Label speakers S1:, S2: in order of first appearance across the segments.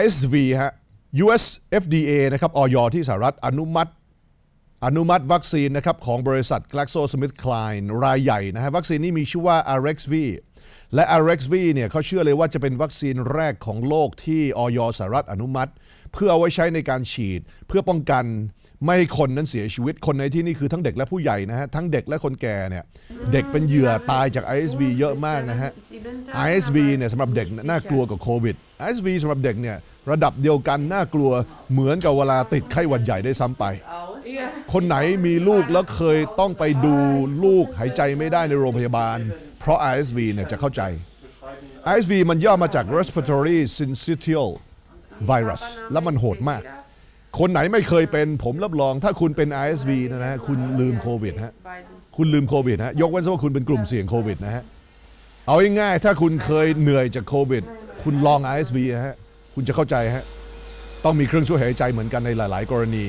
S1: i s v ฮะ US FDA นะครับออยที่สหรัฐ อนุมัติอนุมัติวัคซีนนะครับของบริษัท GlaxoSmithKline รายใหญ่นะฮะวัคซีนนี้มีชื่อว่า RXV และ RXV เนี่ยเขาเชื่อเลยว่าจะเป็นวัคซีนแรกของโลกที่ออยสหรัฐ อนุมัติเพื่อเอาไว้ใช้ในการฉีด เพื่อป้องกันไม่ให้คนนั้นเสียชีวิตคนในที่นี่คือทั้งเด็กและผู้ใหญ่นะฮะทั้งเด็กและคนแก่เนี่ยเด็กเป็นเหยื่อตายจาก ISV เยอะมากนะฮะ ISV เนี่ยสำหรับเด็กน่ากลัวกว่าโควิด SV สำหรับเด็กเนี่ยระดับเดียวกันน่ากลัวเหมือนกับเวลาติดไข้หวัดใหญ่ได้ซ้ำไป คนไหนมีลูกแล้วเคยต้องไปดูลูกหายใจไม่ได้ในโรงพยาบาล เพราะ ISV เนี่ยจะเข้าใจ ISV มันย่อมาจาก respiratory syncytial virus แล้วมันโหดมาก คนไหนไม่เคยเป็นผมรับรอง ถ้าคุณเป็น ISV นะฮะคุณลืมโควิดฮะคุณลืมโควิดฮะยกเว้นว่าคุณเป็นกลุ่มเสี่ยงโควิดนะฮะเอาง่ายๆถ้าคุณเคยเหนื่อยจากโควิดคุณลอง RSV ฮะ คุณจะเข้าใจฮะต้องมีเครื่องช่วยหายใจเหมือนกันในหลาย ๆ กรณี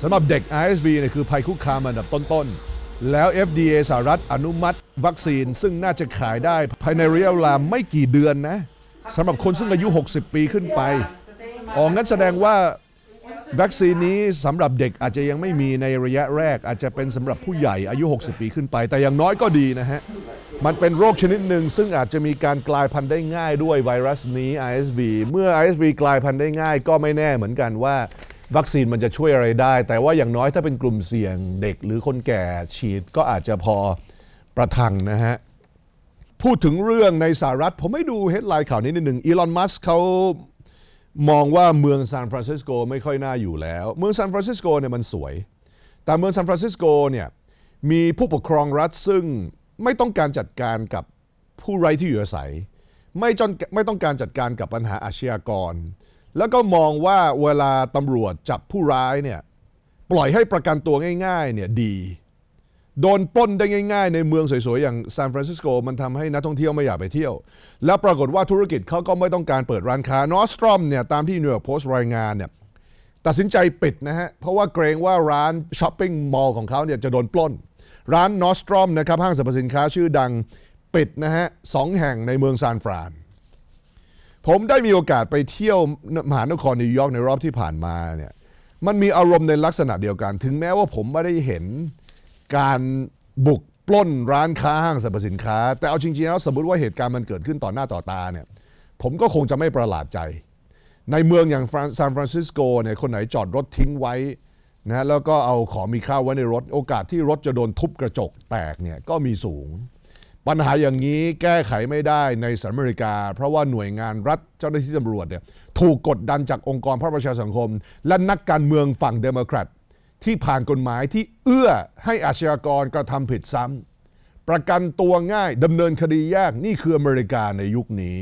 S1: สำหรับเด็ก RSV เนี่ยคือ ภัยคุกคามอันดับต้น ๆ แล้ว FDA สหรัฐ อนุมัติ วัคซีนซึ่งน่าจะขายได้ ภายในระยะเวลาไม่กี่เดือนนะสำหรับคนซึ่งอายุ 60 ปีขึ้นไปอ๋องั้นแสดงว่าวัคซีนนี้สำหรับเด็กอาจจะยังไม่มีในระยะแรก อาจจะเป็นสำหรับผู้ใหญ่อายุ 60 ปีขึ้นไป แต่อย่างน้อยก็ดีนะฮะมันเป็นโรคชนิดหนึ่งซึ่งอาจจะมีการกลายพันธุ์ได้ง่ายด้วยไวรัสนี้ ISV เมื่อ ISV กลายพันธุ์ได้ง่ายก็ไม่แน่เหมือนกันว่าวัคซีนมันจะช่วยอะไรได้ แต่ว่าอย่างน้อยถ้าเป็นกลุ่มเสี่ยงเด็กหรือคนแก่ฉีดก็อาจจะพอประทังนะฮะ พูดถึงเรื่องในสหรัฐ ผมไม่ดูเฮดไลน์ข่าวนี้นิดหนึ่งอีลอนมัสเขามองว่าเมืองซานฟรานซิสโกไม่ค่อยน่าอยู่แล้ว เมืองซานฟรานซิสโกเนี่ยมันสวยแต่เมืองซานฟรานซิสโกเนี่ยมีผู้ปกครองรัฐซึ่งไม่ต้องการจัดการกับผู้ไร้ที่อยู่อาศัยไม่จนไม่ต้องการจัดการกับปัญหาอาชญากร แล้วก็มองว่าเวลาตำรวจจับผู้ร้ายเนี่ยปล่อยให้ประกันตัวง่ายๆเนี่ยดี โดนป้นได้ง่ายๆ ในเมืองสวยๆ อย่างซานฟรานซิสโกมันทำให้นักท่องเที่ยวไม่อยากไปเที่ยว แล้วปรากฏว่าธุรกิจเขาก็ไม่ต้องการเปิดร้านค้านอสตรอมเนี่ยตามที่นิวยอร์กโพสต์รายงานเนี่ยตัดสินใจปิดนะฮะเพราะว่าเกรงว่าร้านช้อปปิ้งมอลล์ของเขาเนี่ยจะโดนปล้นร้านนอสตรอมนะครับห้างสรรพสินค้าชื่อดัง ปิดนะฮะสองแห่งในเมืองซานฟราน ผมได้มีโอกาสไปเที่ยว มหานครนิวยอร์กในรอบที่ผ่านมาเนี่ยมันมีอารมณ์ในลักษณะเดียวกัน ถึงแม้ว่าผมไม่ได้เห็นการบุกปล้นร้านค้าห้างสรรพสินค้า แต่เอาจริงๆ แล้ว สมมติว่าเหตุการณ์มันเกิดขึ้นต่อหน้าต่อตาเนี่ยผมก็คงจะไม่ประหลาดใจ ในเมืองอย่างซานฟรานซิสโกเนี่ยคนไหนจอดรถทิ้งไว้นะแล้วก็เอาของมีค่าไว้ในรถโอกาสที่รถจะโดนทุบกระจกแตกเนี่ยก็มีสูง ปัญหาอย่างนี้แก้ไขไม่ได้ในสหรัฐอเมริกา เพราะว่าหน่วยงานรัฐเจ้าหน้าที่ตำรวจเนี่ยถูกกดดันจากองค์กรพระประชาสังคม และนักการเมืองฝั่งเดโมแครตที่ผ่านกฎหมายที่เอื้อให้อาชญากรกระทำผิดซ้ำประกันตัวง่ายดำเนินคดียากนี่คืออเมริกาในยุคนี้